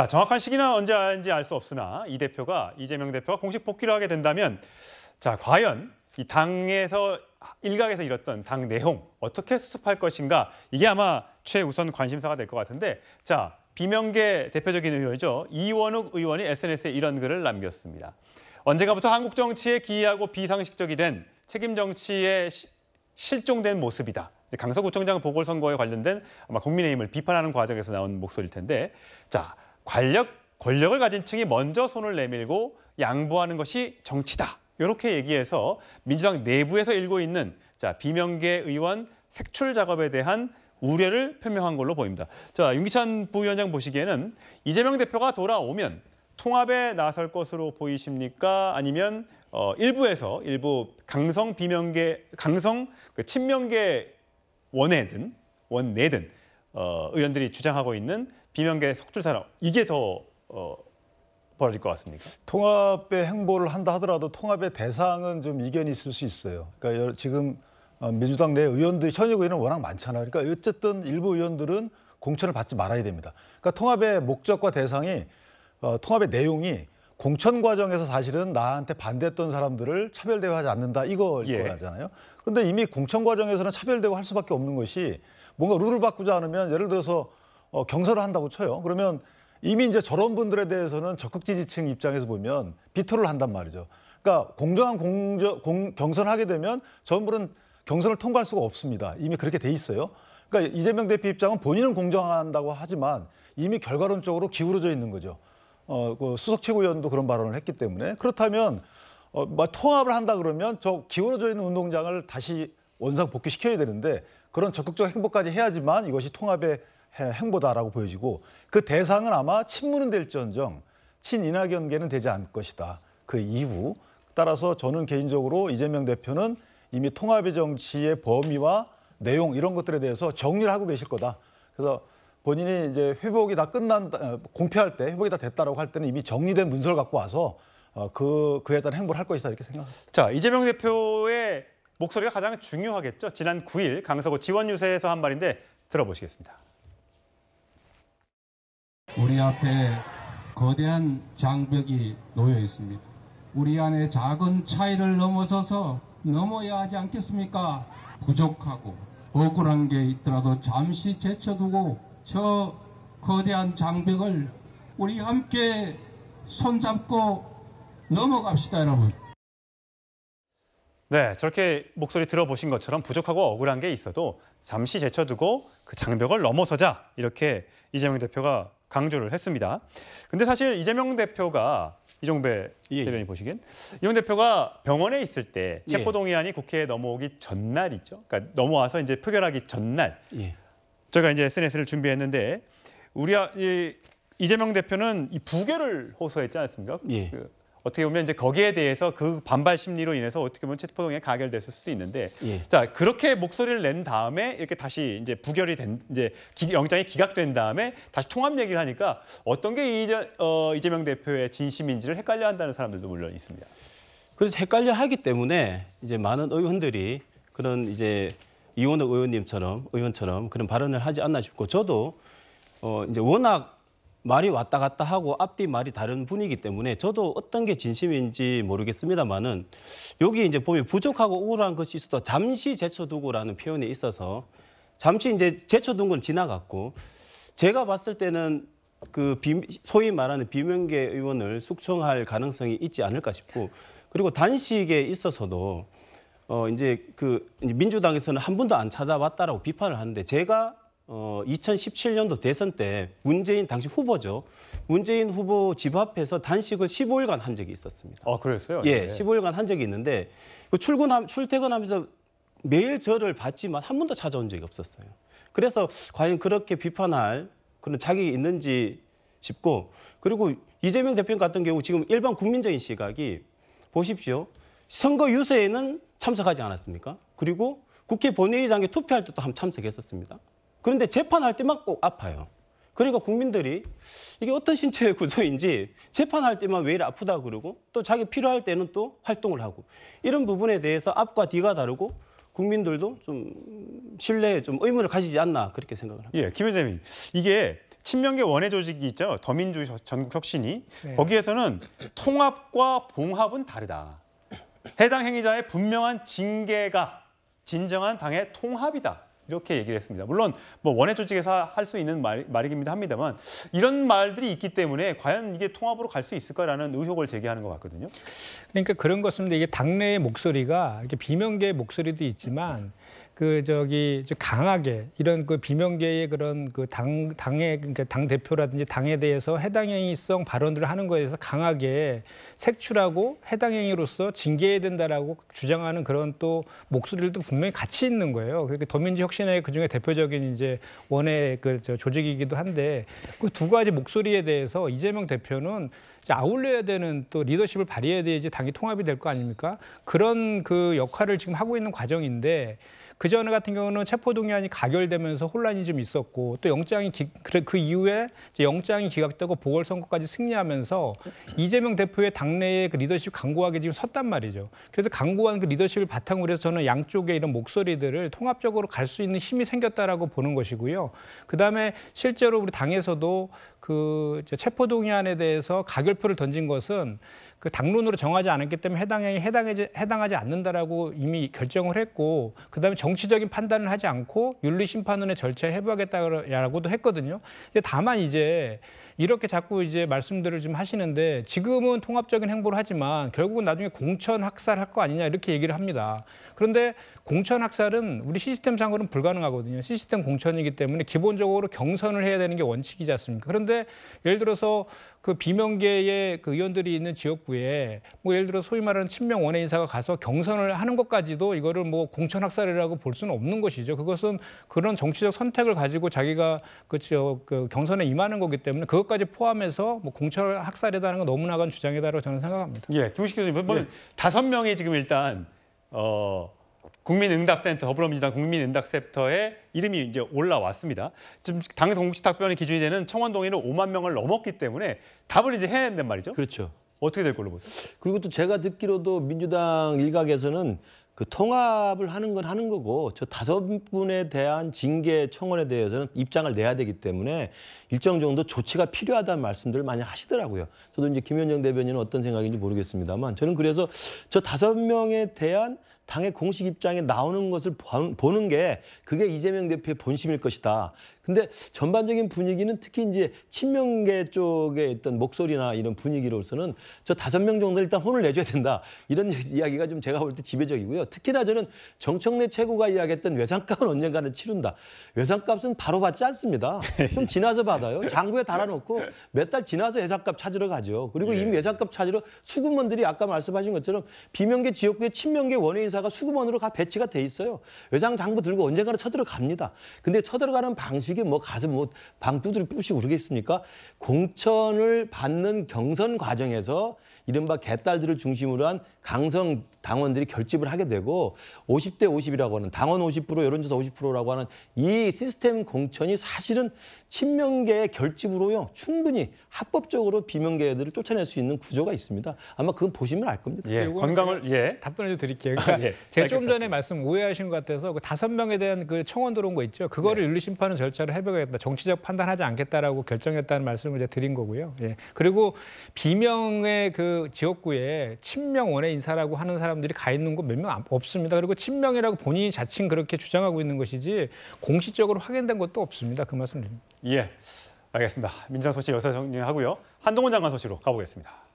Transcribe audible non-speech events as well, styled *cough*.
자, 정확한 시기나 언제인지 알 수 없으나 이 대표가 이재명 대표가 공식 복귀를 하게 된다면 자, 과연 이 당에서 일각에서 이뤘던 당 내용 어떻게 수습할 것인가 이게 아마 최우선 관심사가 될 것 같은데 자, 비명계 대표적인 의원이죠. 이원욱 의원이 SNS에 이런 글을 남겼습니다. 언젠가부터 한국 정치에 기이하고 비상식적이 된 책임 정치의 시, 실종된 모습이다. 강서구청장 보궐선거에 관련된 아마 국민의힘을 비판하는 과정에서 나온 목소리일 텐데 자 권력, 권력을 가진 층이 먼저 손을 내밀고 양보하는 것이 정치다. 이렇게 얘기해서 민주당 내부에서 일고 있는 자 비명계 의원 색출 작업에 대한 우려를 표명한 걸로 보입니다. 자 윤기찬 부위원장 보시기에는 이재명 대표가 돌아오면 통합에 나설 것으로 보이십니까? 아니면 어, 일부에서 일부 강성 비명계 강성 그 친명계 원내든 원내든 어, 의원들이 주장하고 있는 비명계 속출 산업 이게 더 어, 벌어질 것 같습니까? 통합의 행보를 한다 하더라도 통합의 대상은 좀 이견이 있을 수 있어요. 그러니까 지금 어, 민주당 내 의원들 현역 의원은 워낙 많잖아요. 그러니까 어쨌든 일부 의원들은 공천을 받지 말아야 됩니다. 그러니까 통합의 목적과 대상이 어, 통합의 내용이 공천 과정에서 사실은 나한테 반대했던 사람들을 차별 대우하지 않는다 이걸 예. 거잖아요. 그런데 이미 공천 과정에서는 차별 대우할 수밖에 없는 것이 뭔가 룰을 바꾸지 않으면 예를 들어서 어, 경선을 한다고 쳐요. 그러면 이미 이제 저런 분들에 대해서는 적극 지지층 입장에서 보면 비토를 한단 말이죠. 그러니까 공정한 공정, 공, 경선하게 되면 전부는 경선을 통과할 수가 없습니다. 이미 그렇게 돼 있어요. 그러니까 이재명 대표 입장은 본인은 공정한다고 하지만 이미 결과론적으로 기울어져 있는 거죠. 어, 그 수석 최고위원도 그런 발언을 했기 때문에 그렇다면 어, 뭐 통합을 한다 그러면 저 기울어져 있는 운동장을 다시 원상 복귀시켜야 되는데 그런 적극적 행보까지 해야지만 이것이 통합의 행보다라고 보여지고 그 대상은 아마 친문은 될지언정 친인하연계는 되지 않을 것이다. 그 이후 따라서 저는 개인적으로 이재명 대표는 이미 통합의 정치의 범위와 내용 이런 것들에 대해서 정리를 하고 계실 거다. 그래서 본인이 이제 회복이 다 끝난 어, 공표할 때 회복이 다 됐다라고 할 때는 이미 정리된 문서를 갖고 와서 어, 그 그에 따른 행보를 할 것이다 이렇게 생각합니다. 자 이재명 대표의 목소리가 가장 중요하겠죠. 지난 9일 강서구 지원유세에서 한 말인데 들어보시겠습니다. 우리 앞에 거대한 장벽이 놓여 있습니다. 우리 안에 작은 차이를 넘어서서 넘어야 하지 않겠습니까? 부족하고 억울한 게 있더라도 잠시 제쳐두고 저 거대한 장벽을 우리 함께 손잡고 넘어갑시다, 여러분. 네, 저렇게 목소리 들어보신 것처럼 부족하고 억울한 게 있어도 잠시 제쳐두고 그 장벽을 넘어서자 이렇게 이재명 대표가 강조를 했습니다. 근데 사실 이재명 대표가 이종배 예, 예. 대변인 보시기엔 이용 대표가 병원에 있을 때 예. 체포 동의안이 국회에 넘어오기 전날이죠. 그러니까 넘어와서 이제 표결하기 전날 예. 제가 이제 SNS를 준비했는데 우리 아, 이, 이재명 대표는 이 부결을 호소했지 않습니까? 예. 그 어떻게 보면 이제 거기에 대해서 그 반발 심리로 인해서 어떻게 보면 체포동에 가결됐을 수도 있는데 예. 자 그렇게 목소리를 낸 다음에 이렇게 다시 이제 부결이 된 이제 기, 영장이 기각된 다음에 다시 통합 얘기를 하니까 어떤 게 이재, 어, 이재명 대표의 진심인지를 헷갈려한다는 사람들도 물론 있습니다. 그래서 헷갈려하기 때문에 이제 많은 의원들이 그런 이제 이원욱 의원님처럼 의원처럼 그런 발언을 하지 않나 싶고 저도 어 이제 워낙 말이 왔다 갔다 하고 앞뒤 말이 다른 분이기 때문에 저도 어떤 게 진심인지 모르겠습니다만은 여기 이제 보면 부족하고 우울한 것이 있어도 잠시 제쳐두고라는 표현에 있어서 잠시 이제 제쳐둔 건 지나갔고 제가 봤을 때는 그 비, 소위 말하는 비명계 의원을 숙청할 가능성이 있지 않을까 싶고 그리고 단식에 있어서도 어 이제 그 민주당에서는 한분도안 찾아왔다라고 비판을 하는데 제가 어, 2017년도 대선 때 문재인 당시 후보죠. 문재인 후보 집 앞에서 단식을 15일간 한 적이 있었습니다. 아, 그랬어요? 예, 네. 예. 15일간 한 적이 있는데 그 출근 출퇴근하면서 매일 저를 봤지만 한 번도 찾아온 적이 없었어요. 그래서 과연 그렇게 비판할 그런 자격이 있는지 싶고 그리고 이재명 대표 같은 경우 지금 일반 국민적인 시각이 보십시오. 선거 유세에는 참석하지 않았습니까? 그리고 국회 본회의장에 투표할 때도 함 참석했었습니다. 그런데 재판할 때만 꼭 아파요. 그러니까 국민들이 이게 어떤 신체 구조인지 재판할 때만 왜 이리 아프다 그러고 또 자기 필요할 때는 또 활동을 하고 이런 부분에 대해서 앞과 뒤가 다르고 국민들도 좀 신뢰에 좀 의문을 가지지 않나 그렇게 생각을 합니다. 예, 김 회장님. 이게 친명계 원외 조직이 있죠. 더민주 전국혁신이. 네. 거기에서는 통합과 봉합은 다르다. 해당 행위자의 분명한 징계가 진정한 당의 통합이다. 이렇게 얘기를 했습니다. 물론 뭐 원외 조직에서 할 수 있는 말, 말이기도 합니다만 이런 말들이 있기 때문에 과연 이게 통합으로 갈 수 있을까라는 의혹을 제기하는 것 같거든요. 그러니까 그런 것입니다. 이게 당내의 목소리가 이렇게 비명계의 목소리도 있지만 그 저기 강하게 이런 그 비명계의 그런 그 당 당의 그러니까 당 대표라든지 당에 대해서 해당 행위성 발언들을 하는 거에 대해서 강하게 색출하고 해당 행위로서 징계해야 된다라고 주장하는 그런 또 목소리들도 분명히 같이 있는 거예요. 그러니까 더민주 혁신의 그중에 대표적인 이제 원의 그 조직이기도 한데 그 두 가지 목소리에 대해서 이재명 대표는 아울려야 되는 또 리더십을 발휘해야 되지 당이 통합이 될 거 아닙니까? 그런 그 역할을 지금 하고 있는 과정인데 그 전에 같은 경우는 체포동의안이 가결되면서 혼란이 좀 있었고 또 영장이 기, 그래그 이후에 영장이 기각되고 보궐선거까지 승리하면서 이재명 대표의 당내의 그 리더십 강구하게 지금 섰단 말이죠. 그래서 강구한 그 리더십을 바탕으로 해서 저는 양쪽의 이런 목소리들을 통합적으로 갈 수 있는 힘이 생겼다라고 보는 것이고요. 그다음에 실제로 우리 당에서도 그 체포동의안에 대해서 가결표를 던진 것은 그 당론으로 정하지 않았기 때문에 해당에 해당하지 해당하지 않는다라고 이미 결정을 했고 그다음에 정치적인 판단을 하지 않고 윤리 심판원의 절차에 해부하겠다라고도 했거든요. 근데 다만 이제 이렇게 자꾸 이제 말씀들을 좀 하시는데 지금은 통합적인 행보를 하지만 결국은 나중에 공천 학살할 거 아니냐 이렇게 얘기를 합니다. 그런데 공천 학살은 우리 시스템상으로는 불가능하거든요. 시스템 공천이기 때문에 기본적으로 경선을 해야 되는 게 원칙이지 않습니까? 그런데 예를 들어서 그 비명계의 그 의원들이 있는 지역구에 뭐 예를 들어 소위 말하는 친명 원외 인사가 가서 경선을 하는 것까지도 이거를 뭐 공천 학살이라고 볼 수는 없는 것이죠. 그것은 그런 정치적 선택을 가지고 자기가 그죠 그 경선에 임하는 거기 때문에 그것까지 포함해서 뭐 공천 학살이라는 건 너무 나간 주장이다라고 저는 생각합니다. 예, 김우식 교수님, 뭐, 뭐 예. 다섯 예. 명이 지금 일단 어. 국민응답센터 더불어민주당 국민응답센터에 이름이 이제 올라왔습니다. 지금 당에서 공식 답변이 기준이 되는 청원 동의는 5만 명을 넘었기 때문에 답을 이제 해야 된단 말이죠. 그렇죠. 어떻게 될 걸로 보세요? 그리고 또 제가 듣기로도 민주당 일각에서는 그 통합을 하는 건 하는 거고 저 다섯 분에 대한 징계 청원에 대해서는 입장을 내야 되기 때문에 일정 정도 조치가 필요하다는 말씀들을 많이 하시더라고요. 저도 이제 김현정 대변인은 어떤 생각인지 모르겠습니다만 저는 그래서 저 다섯 명에 대한 당의 공식 입장에 나오는 것을 보는 게 그게 이재명 대표의 본심일 것이다. 근데 전반적인 분위기는 특히 이제 친명계 쪽에 있던 목소리나 이런 분위기로서는 저 다섯 명 정도 일단 혼을 내줘야 된다. 이런 *laughs* 이야기가 좀 제가 볼 때 지배적이고요. 특히나 저는 정청래 최고가 이야기했던 외상값은 언젠가는 치른다. 외상값은 바로 받지 않습니다. 좀 지나서 받아요. 장부에 달아놓고 몇 달 지나서 외상값 찾으러 가죠. 그리고 예. 이미 외상값 찾으러 수급원들이 아까 말씀하신 것처럼 비명계 지역구의 친명계 원예인사 회사가 수급원으로 배치가 돼 있어요. 외장 장부 들고 언젠가는 쳐들어갑니다. 근데 쳐들어가는 방식이 뭐 가서 뭐 방두드리 뿌시고 그러겠습니까? 공천을 받는 경선 과정에서 이른바 개딸들을 중심으로 한 강성 당원들이 결집을 하게 되고 50대 50이라고 하는 당원 50% 여론조사 50%라고 하는 이 시스템 공천이 사실은 친명계의 결집으로요 충분히 합법적으로 비명계들을 쫓아낼 수 있는 구조가 있습니다. 아마 그건 보시면 알 겁니다. 예, 네, 건강을 예 답변을 드릴게요. *laughs* 그니까 예, 제가 좀 전에 말씀 오해하신 것 같아서 그 다섯 명에 대한 그 청원 들어온 거 있죠. 그거를 네. 윤리 심판은 절차를 해보겠다, 정치적 판단하지 않겠다라고 결정했다는 말씀을 이제 드린 거고요. 예, 그리고 비명의 그 지역구에 친명 원의 인사라고 하는 사람 사람들이 가 있는 곳 몇 명 없습니다. 그리고 친명이라고 본인이 자칭 그렇게 주장하고 있는 것이지 공식적으로 확인된 것도 없습니다. 그 말씀드립니다. 예, 알겠습니다. 민주 소식 여기서 정리하고요. 한동훈 장관 소식으로 가보겠습니다.